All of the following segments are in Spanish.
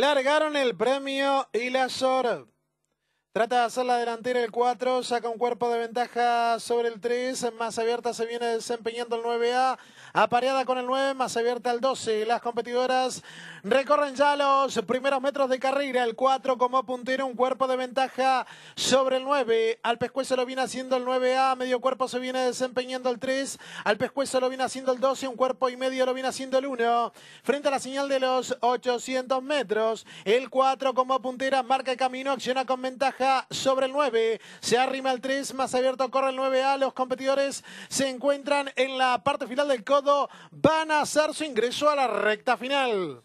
largaron el premio y la sorpresa. Trata de hacer la delantera el 4, saca un cuerpo de ventaja sobre el 3, más abierta se viene desempeñando el 9A, apareada con el 9, más abierta el 12. Las competidoras recorren ya los primeros metros de carrera, el 4 como puntero, un cuerpo de ventaja sobre el 9. Al pescuezo lo viene haciendo el 9A, medio cuerpo se viene desempeñando el 3, al pescuezo lo viene haciendo el 12, un cuerpo y medio lo viene haciendo el 1. Frente a la señal de los 800 metros, el 4 como puntera marca el camino, acciona con ventaja sobre el 9. Se arrima el 3, más abierto corre el 9A. Los competidores se encuentran en la parte final del codo. Van a hacer su ingreso a la recta final.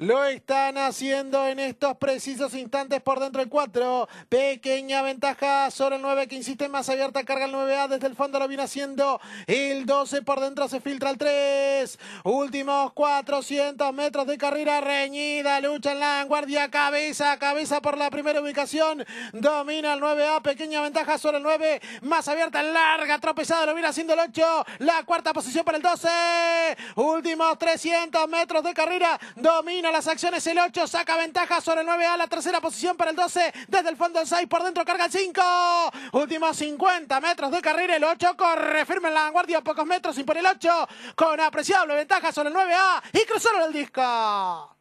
Lo están haciendo en estos precisos instantes por dentro el 4. Pequeña ventaja sobre el 9 que insiste más abierta. Carga el 9A desde el fondo. Lo viene haciendo el 12 por dentro. Se filtra el 3. Últimos 400 metros de carrera reñida. Lucha en la vanguardia, Cabeza a cabeza por la primera ubicación. Domina el 9A. Pequeña ventaja sobre el 9. Más abierta. Larga. Tropezada. Lo viene haciendo el 8. La cuarta posición para el 12. Últimos 300 metros de carrera. Domina las acciones el 8, saca ventaja sobre el 9 a la tercera posición para el 12. Desde el fondo el 6, por dentro carga el 5. Últimos 50 metros de carril. El 8 corre firme en la vanguardia, pocos metros y por el 8 con apreciable ventaja sobre el 9A y cruzaron el disco.